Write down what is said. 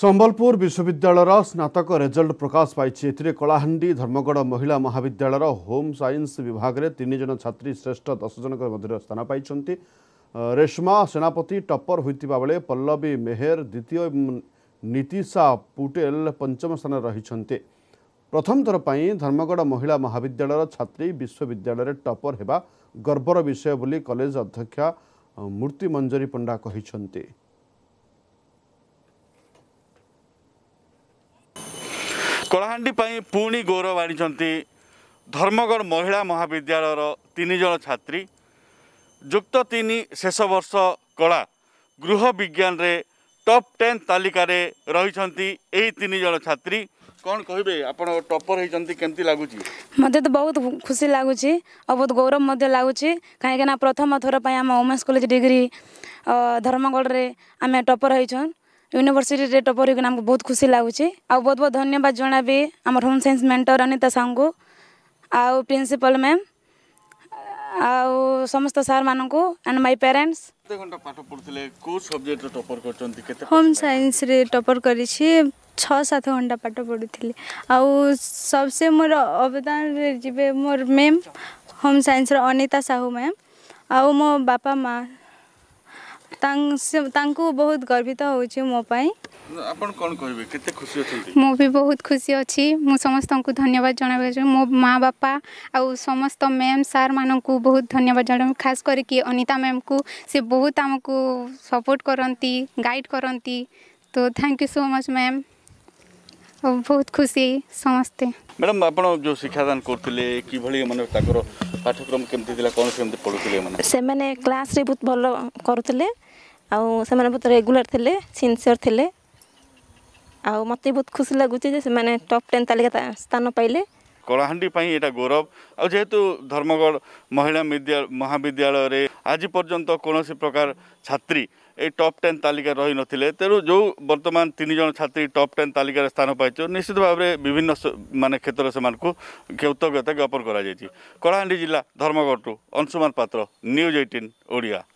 ସମ୍ବଲପୁର ବିଶ୍ୱବିଦ୍ୟାଳୟର ସ୍ନାତକ ରେଜଲ୍ଟ ପ୍ରକାଶ ପାଇଛି ଏଥିରେ କଳାହାଣ୍ଡି ଧର୍ମଗଡ଼ ମହିଳା ମହାବିଦ୍ୟାଳୟର ହୋମ୍ ସାଇନ୍ସ ବିଭାଗରେ ତିନି ଜଣ ଛାତ୍ରୀ ଶ୍ରେଷ୍ଠ ଦଶ ଜଣଙ୍କ ମଧ୍ୟରେ ସ୍ଥାନ ପାଇଛନ୍ତି ରେଶ୍ମା ସେନାପତି ଟପର ହୋଇଥିବା ବେଳେ ପଲ୍ଲବୀ ମେହେର ଦ୍ୱିତୀୟ ଏବଂ ନୀତିଶା ପୁଟେଲ ପଞ୍ଚମ ସ୍ଥାନରେ ରହିଛନ୍ତି ପ୍ରଥମଥର ପାଇଁ ଧର୍ମଗଡ଼ ମହିଳା ମହାବିଦ୍ୟାଳୟର ଛାତ୍ରୀ ବିଶ୍ୱବିଦ୍ୟାଳୟରେ ଟପର ହେବା ଗର୍ବର ବିଷୟ ବୋଲି କଲେଜ ଅଧ୍ୟକ୍ଷା ମୂର୍ତ୍ତି ମଞ୍ଜରୀ ପଣ୍ଡା କହିଛନ୍ତି କଳାହାଣ୍ଡି ପାଇଁ ପୁଣି ଗୌରବ ଆଣିଛନ୍ତି ଧର୍ମଗଡ଼ ମହିଳା ମହାବିଦ୍ୟାଳୟର ତିନି ଜଣ ଛାତ୍ରୀ ଯୁକ୍ତ ତିନି ଶେଷ ବର୍ଷ କଳା ଗୃହ ବିଜ୍ଞାନରେ ଟପ୍ ଟେନ୍ ତାଲିକାରେ ରହିଛନ୍ତି ଏହି ତିନି ଜଣ ଛାତ୍ରୀ କ'ଣ କହିବେ ଆପଣ ଟପର୍ ହେଇଛନ୍ତି କେମିତି ଲାଗୁଛି ମୋତେ ତ ବହୁତ ଖୁସି ଲାଗୁଛି ଆଉ ବହୁତ ଗୌରବ ମଧ୍ୟ ଲାଗୁଛି କାହିଁକିନା ପ୍ରଥମ ଥର ପାଇଁ ଆମ ଓମେନ୍ସ କଲେଜ ଡିଗ୍ରୀ ଧର୍ମଗଡ଼ରେ ଆମେ ଟପର୍ ହେଇଛୁ ୟୁନିଭର୍ସିଟି ରେଟ୍ ଅପ୍ କରିକିନା ଆମକୁ ବହୁତ ଖୁସି ଲାଗୁଛି ଆଉ ବହୁତ ବହୁତ ଧନ୍ୟବାଦ ଜଣାବି ଆମର ହୋମ୍ ସାଇନ୍ସ ମେଣ୍ଟର ଅନିତା ସାହୁଙ୍କୁ ଆଉ ପ୍ରିନ୍ସିପାଲ୍ ମ୍ୟାମ୍ ଆଉ ସମସ୍ତ ସାର୍ମାନଙ୍କୁ ଆଣ୍ଡ ମାଇ ପ୍ୟାରେଣ୍ଟସ୍ କେତେ ଘଣ୍ଟା ପାଠ ପଢ଼ୁଥିଲେ କେଉଁ ସବଜେକ୍ଟରେ ଟପର୍ କରିଛନ୍ତି କେତେ ହୋମ୍ ସାଇନ୍ସରେ ଟପର୍ କରିଛି ଛଅ ସାତ ଘଣ୍ଟା ପାଠ ପଢ଼ୁଥିଲି ଆଉ ସବସେ ମୋର ଅବଦାନରେ ଯିବେ ମୋର ମ୍ୟାମ୍ ହୋମ୍ ସାଇନ୍ସର ଅନିତା ସାହୁ ମ୍ୟାମ୍ ଆଉ ମୋ ବାପା ମା' ତାଙ୍କୁ ବହୁତ ଗର୍ବିତ ହେଉଛି ମୋ ପାଇଁ ଆପଣ କ'ଣ କହିବେ କେତେ ଖୁସି ଅଛନ୍ତି ମୁଁ ବି ବହୁତ ଖୁସି ଅଛି ମୁଁ ସମସ୍ତଙ୍କୁ ଧନ୍ୟବାଦ ଜଣାଇବା ମୋ ମା' ବାପା ଆଉ ସମସ୍ତ ମ୍ୟାମ୍ ସାର୍ମାନଙ୍କୁ ବହୁତ ଧନ୍ୟବାଦ ଜଣାଇବି ଖାସ୍ କରିକି ଅନିତା ମ୍ୟାମ୍କୁ ସେ ବହୁତ ଆମକୁ ସପୋର୍ଟ କରନ୍ତି ଗାଇଡ଼ କରନ୍ତି ତ thank you so much ma'am ବହୁତ ଖୁସି ସମସ୍ତେ ମ୍ୟାଡ଼ାମ୍ ଆପଣ ଯେଉଁ ଶିକ୍ଷାଦାନ କରୁଥିଲେ କିଭଳି ମାନେ ତାଙ୍କର ପାଠ୍ୟକ୍ରମ କେମିତି ଥିଲା କ'ଣ କେମିତି ପଢ଼ୁଥିଲେ ସେମାନେ କ୍ଲାସ୍ରେ ବହୁତ ଭଲ କରୁଥିଲେ ଆଉ ସେମାନେ ବହୁତ ରେଗୁଲାର ଥିଲେ ସିନ୍ସିୟର ଥିଲେ ଆଉ ମୋତେ ବହୁତ ଖୁସି ଲାଗୁଛି ଯେ ସେମାନେ ଟପ୍ ଟେନ୍ ତାଲିକା ସ୍ଥାନ ପାଇଲେ କଳାହାଣ୍ଡି ପାଇଁ ଏଇଟା ଗୌରବ ଆଉ ଯେହେତୁ ଧର୍ମଗଡ଼ ମହିଳା ମହାବିଦ୍ୟାଳୟରେ ଆଜି ପର୍ଯ୍ୟନ୍ତ କୌଣସି ପ୍ରକାର এই টপ টেন তালিকা রই নথিলে তেণু যে বর্তমান তিনজন ছাত্রী টপ টেন তালিকার স্থান পাইছ নিশ্চিত ভাবে বিভিন্ন মানে ক্ষেত্রে সে কৃতজ্ঞতা জ্ঞাপন করা যাই কলাহাণ্ডি জেলা ধর্মগড়ু অংশুমান পাত্র নিউজ এইটিন ওড়িয়া